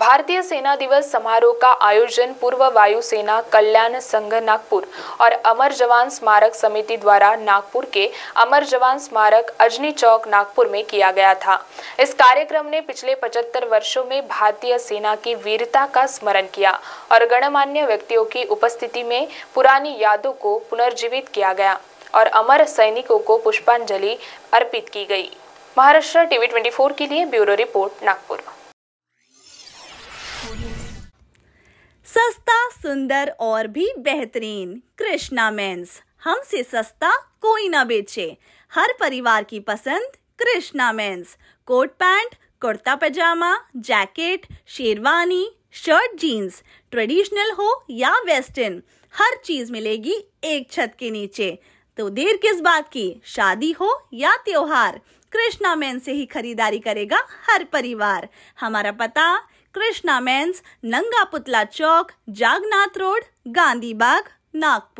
भारतीय सेना दिवस समारोह का आयोजन पूर्व वायुसेना कल्याण संघ नागपुर और अमर जवान स्मारक समिति द्वारा नागपुर के अमर जवान स्मारक अजनी चौक नागपुर में किया गया था इस कार्यक्रम ने पिछले 75 वर्षों में भारतीय सेना की वीरता का स्मरण किया और गणमान्य व्यक्तियों की उपस्थिति में पुरानी यादों को पुनर्जीवित किया गया और अमर सैनिकों को पुष्पांजलि अर्पित की गई महाराष्ट्र टीवी ट्वेंटी के लिए ब्यूरो रिपोर्ट नागपुर सस्ता सुंदर और भी बेहतरीन कृष्णा मेंस हमसे सस्ता कोई ना बेचे हर परिवार की पसंद Krishna men's coat pant kurta pajama jacket sherwani shirt jeans traditional हो या वेस्टर्न हर चीज मिलेगी एक छत के नीचे तो देर किस बात की शादी हो या त्योहार कृष्णा मैन से ही खरीदारी करेगा हर परिवार हमारा पता कृष्णा मेन्स नंगा पुतला चौक जागनाथ रोड गांधी बाग नागपुर